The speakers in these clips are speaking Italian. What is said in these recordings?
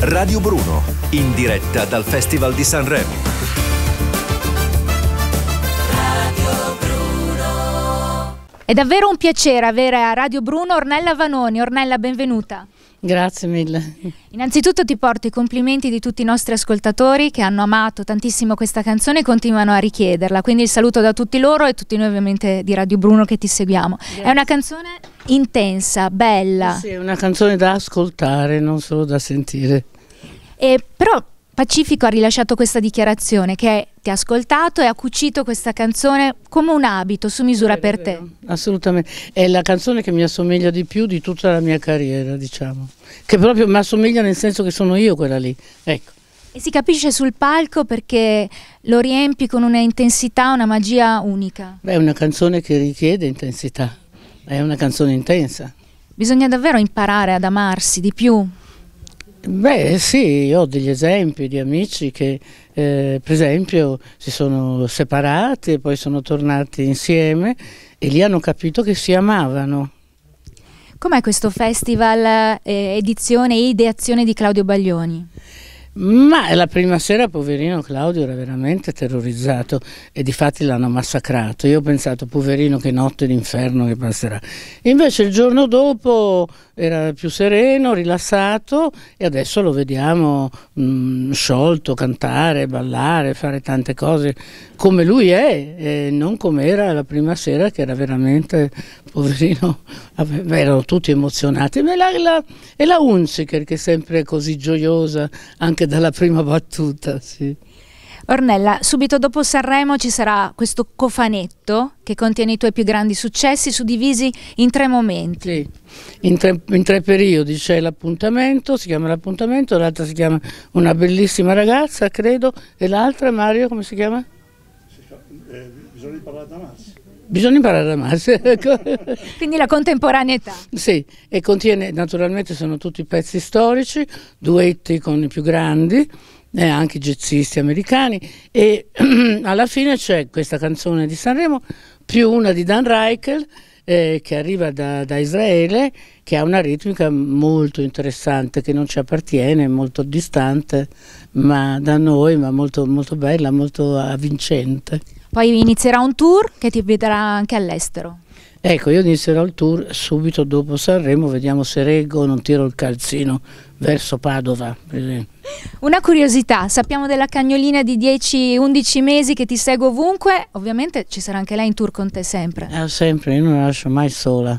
Radio Bruno, in diretta dal Festival di Sanremo. È davvero un piacere avere a Radio Bruno Ornella Vanoni. Ornella, benvenuta. Grazie mille. Innanzitutto ti porto i complimenti di tutti i nostri ascoltatori che hanno amato tantissimo questa canzone e continuano a richiederla, quindi il saluto da tutti loro e tutti noi ovviamente di Radio Bruno che ti seguiamo. Grazie. È una canzone intensa, bella. Sì, è una canzone da ascoltare, non solo da sentire. E eh, però Pacifico ha rilasciato questa dichiarazione che ti ha ascoltato e ha cucito questa canzone come un abito su misura eh, per te. Assolutamente, è la canzone che mi assomiglia di più di tutta la mia carriera, diciamo, che proprio mi assomiglia nel senso che sono io quella lì, ecco. E si capisce sul palco perché lo riempi con una intensità, una magia unica. Beh, è una canzone che richiede intensità, è una canzone intensa. Bisogna davvero imparare ad amarsi di più, Beh sì, io ho degli esempi di amici che eh, per esempio si sono separati e poi sono tornati insieme e lì hanno capito che si amavano. Com'è questo festival eh, edizione e ideazione di Claudio Baglioni? Ma la prima sera poverino Claudio era veramente terrorizzato e di fatti l'hanno massacrato. Io ho pensato poverino che notte d'inferno che passerà. Invece il giorno dopo era più sereno, rilassato e adesso lo vediamo mh, mm, sciolto, cantare, ballare, fare tante cose come lui è e non come era la prima sera che era veramente poverino, erano tutti emozionati. E la, la, la Unziker che è sempre così gioiosa anche dalla prima battuta, sì. Ornella, subito dopo Sanremo ci sarà questo cofanetto che contiene i tuoi più grandi successi suddivisi in tre momenti. Sì, in tre, in tre periodi c'è l'appuntamento, si chiama l'appuntamento, l'altra si chiama Una bellissima ragazza, credo, e l'altra Mario, come si chiama? eh, bisogna parlare da Marzi. Bisogna imparare a amarsi. Ecco. Quindi la contemporaneità. Sì, e contiene, naturalmente sono tutti pezzi storici, duetti con i più grandi, eh, anche jazzisti americani, e alla fine c'è questa canzone di Sanremo più una di Dan Reichel eh, che arriva da, da, Israele, che ha una ritmica molto interessante, che non ci appartiene, molto distante ma, da noi, ma molto, molto bella, molto avvincente. Poi inizierà un tour che ti vedrà anche all'estero. Ecco, io inizierò il tour subito dopo Sanremo, vediamo se reggo o non tiro il calzino verso Padova. Una curiosità, sappiamo della cagnolina di 10-11 mesi che ti segue ovunque, ovviamente ci sarà anche lei in tour con te sempre. Eh, sempre, io non la lascio mai sola.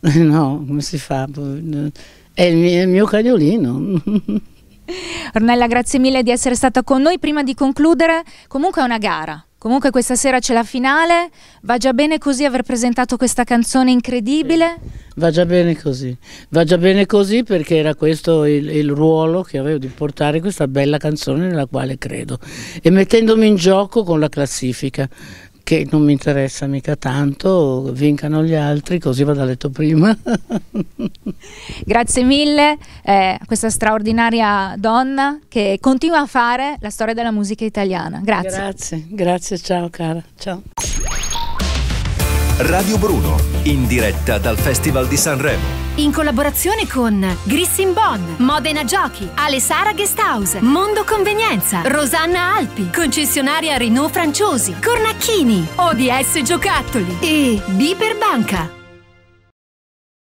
no, come si fa? È il mio, è il mio cagnolino. Ornella, grazie mille di essere stata con noi. Prima di concludere, comunque è una gara, Comunque questa sera c'è la finale, va già bene così aver presentato questa canzone incredibile? Va già bene così, va già bene così perché era questo il, il ruolo che avevo di portare questa bella canzone nella quale credo e mettendomi in gioco con la classifica che non mi interessa mica tanto, vincano gli altri, così vado a letto prima. Grazie mille eh, questa straordinaria donna che continua a fare la storia della musica italiana. Grazie. Grazie, grazie, ciao cara. Ciao. Radio Bruno, in diretta dal Festival di Sanremo in collaborazione con Grissin Bon, Modena Giochi, Alessara Guesthouse, Mondo Convenienza, Rosanna Alpi, concessionaria Renault Franciosi, Cornacchini, ODS Giocattoli e Biper Banca.